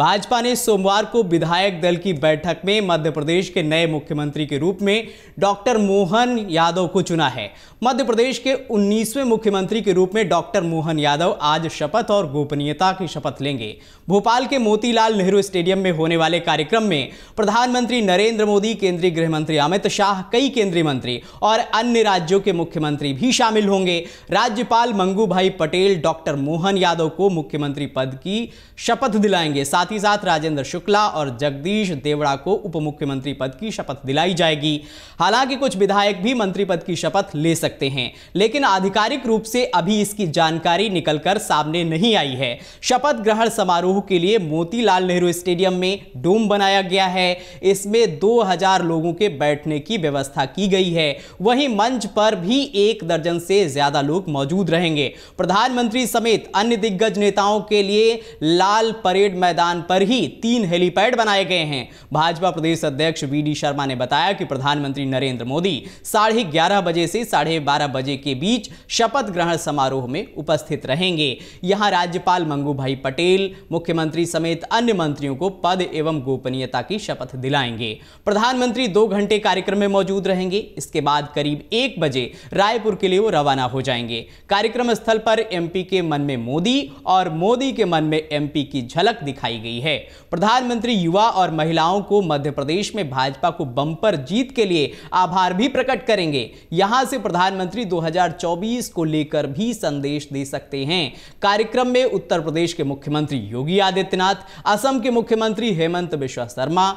भाजपा ने सोमवार को विधायक दल की बैठक में मध्य प्रदेश के नए मुख्यमंत्री के रूप में डॉक्टर मोहन यादव को चुना है मध्य प्रदेश के 19वें मुख्यमंत्री के रूप में डॉक्टर मोहन यादव आज शपथ और गोपनीयता की शपथ लेंगे भोपाल के मोतीलाल नेहरू स्टेडियम में होने वाले कार्यक्रम में प्रधानमंत्री नरेंद्र मोदी केंद्रीय गृह मंत्री अमित शाह कई केंद्रीय मंत्री और अन्य राज्यों के मुख्यमंत्री भी शामिल होंगे राज्यपाल मंगू भाई पटेल डॉक्टर मोहन यादव को मुख्यमंत्री पद की शपथ दिलाएंगे साथ साथ ही साथ राजेंद्र शुक्ला और जगदीश देवड़ा को उप मुख्यमंत्री पद की शपथ दिलाई जाएगी हालांकि कुछ विधायक भी मंत्री पद की शपथ ले सकते हैं लेकिन आधिकारिक रूप से अभी इसकी जानकारी निकलकर सामने नहीं आई है शपथ ग्रहण समारोह के लिए मोतीलाल नेहरू स्टेडियम में डोम बनाया गया है इसमें दो लोगों के बैठने की व्यवस्था की गई है वहीं मंच पर भी एक दर्जन से ज्यादा लोग मौजूद रहेंगे प्रधानमंत्री समेत अन्य दिग्गज नेताओं के लिए लाल परेड मैदान स्थान पर ही तीन हेलीपैड बनाए गए हैं भाजपा प्रदेश अध्यक्ष वी डी शर्मा ने बताया कि प्रधानमंत्री नरेंद्र मोदी साढ़े ग्यारह बजे से साढ़े बारह बजे के बीच शपथ ग्रहण समारोह में उपस्थित रहेंगे यहाँ राज्यपाल मंगू भाई पटेल मुख्यमंत्री समेत अन्य मंत्रियों को पद एवं गोपनीयता की शपथ दिलाएंगे प्रधानमंत्री दो घंटे कार्यक्रम में मौजूद रहेंगे इसके बाद करीब एक बजे रायपुर के लिए वो रवाना हो जाएंगे कार्यक्रम स्थल पर एमपी के मन में मोदी और मोदी के मन में एमपी की झलक दिखाई गई है प्रधानमंत्री युवा और महिलाओं को मध्य प्रदेश में भाजपा को बंपर जीत के लिए आभार भी प्रकट करेंगे यहां से प्रधानमंत्री 2024 को लेकर भी संदेश दे सकते हैं कार्यक्रम में उत्तर प्रदेश के मुख्यमंत्री योगी आदित्यनाथ असम के मुख्यमंत्री हेमंत बिश्वा शर्मा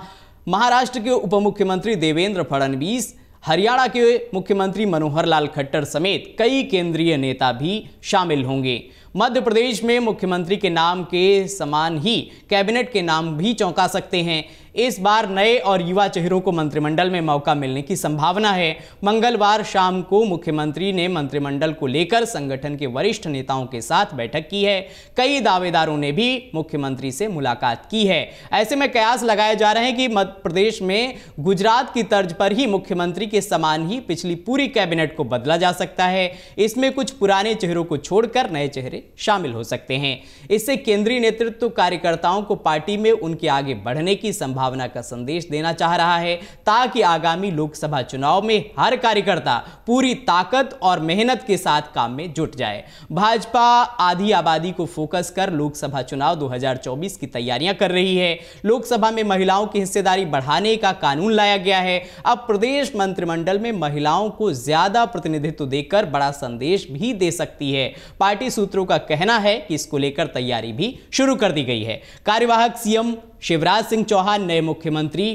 महाराष्ट्र के उप मुख्यमंत्री देवेंद्र फडणवीस हरियाणा के मुख्यमंत्री मनोहर लाल खट्टर समेत कई केंद्रीय नेता भी शामिल होंगे मध्य प्रदेश में मुख्यमंत्री के नाम के समान ही कैबिनेट के नाम भी चौंका सकते हैं इस बार नए और युवा चेहरों को मंत्रिमंडल में मौका मिलने की संभावना है मंगलवार शाम को मुख्यमंत्री ने मंत्रिमंडल को लेकर संगठन के वरिष्ठ नेताओं के साथ बैठक की है कई दावेदारों ने भी मुख्यमंत्री से मुलाकात की है ऐसे में कयास लगाए जा रहे हैं कि मध्य प्रदेश में गुजरात की तर्ज पर ही मुख्यमंत्री के समान ही पिछली पूरी कैबिनेट को बदला जा सकता है इसमें कुछ पुराने चेहरों को छोड़कर नए चेहरे शामिल हो सकते हैं इससे केंद्रीय नेतृत्व कार्यकर्ताओं को पार्टी में उनके आगे बढ़ने की संभावना का संदेश देना चाह रहा है ताकि आगामी लोकसभा चुनाव में हर कार्यकर्ता पूरी ताकत और मेहनत के साथ काम में जुट जाए भाजपा आधी आबादी को फोकस कर लोकसभा चुनाव 2024 की तैयारियां कर रही है लोकसभा में महिलाओं की हिस्सेदारी बढ़ाने का कानून लाया गया है अब प्रदेश मंत्रिमंडल में महिलाओं को ज्यादा प्रतिनिधित्व देकर बड़ा संदेश भी दे सकती है पार्टी सूत्रों का का कहना है कि इसको लेकर तैयारी भी शुरू कर दी गई है कार्यवाहक सीएम शिवराज सिंह चौहान नए मुख्यमंत्री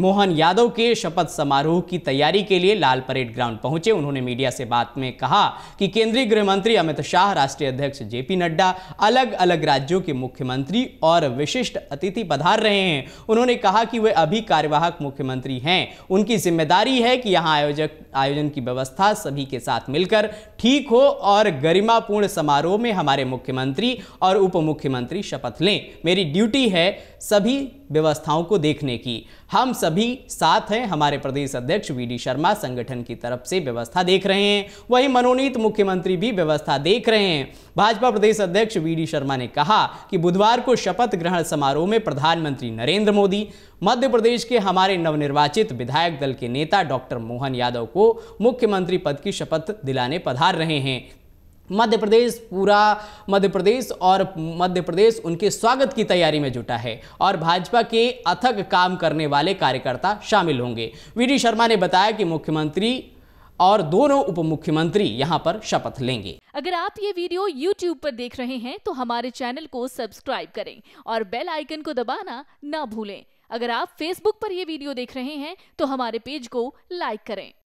मोहन यादव के शपथ समारोह की तैयारी के लिए लाल परेड ग्राउंड पहुंचे उन्होंने मीडिया से बात में कहा कि केंद्रीय गृह मंत्री अमित शाह राष्ट्रीय अध्यक्ष जेपी नड्डा अलग अलग राज्यों के मुख्यमंत्री और विशिष्ट अतिथि पधार रहे हैं उन्होंने कहा कि वे अभी कार्यवाहक मुख्यमंत्री हैं उनकी जिम्मेदारी है कि यहाँ आयोजक आयोजन की व्यवस्था सभी के साथ मिलकर ठीक हो और गरिमापूर्ण समारोह में हमारे मुख्यमंत्री और उप मुख्यमंत्री शपथ लें मेरी ड्यूटी है सभी व्यवस्थाओं को देखने की हम सभी साथ हैं हमारे प्रदेश अध्यक्ष वीडी शर्मा संगठन की तरफ से व्यवस्था देख रहे हैं वहीं मनोनीत मुख्यमंत्री भी व्यवस्था देख रहे हैं भाजपा प्रदेश अध्यक्ष वीडी शर्मा ने कहा कि बुधवार को शपथ ग्रहण समारोह में प्रधानमंत्री नरेंद्र मोदी मध्य प्रदेश के हमारे नवनिर्वाचित विधायक दल के नेता डॉक्टर मोहन यादव को मुख्यमंत्री पद की शपथ दिलाने पधार रहे हैं मध्य प्रदेश पूरा मध्य प्रदेश और मध्य प्रदेश उनके स्वागत की तैयारी में जुटा है और भाजपा के अथक काम करने वाले कार्यकर्ता शामिल होंगे वी शर्मा ने बताया कि मुख्यमंत्री और दोनों उप मुख्यमंत्री यहाँ पर शपथ लेंगे अगर आप ये वीडियो YouTube पर देख रहे हैं तो हमारे चैनल को सब्सक्राइब करें और बेल आइकन को दबाना ना भूलें अगर आप Facebook पर यह वीडियो देख रहे हैं तो हमारे पेज को लाइक करें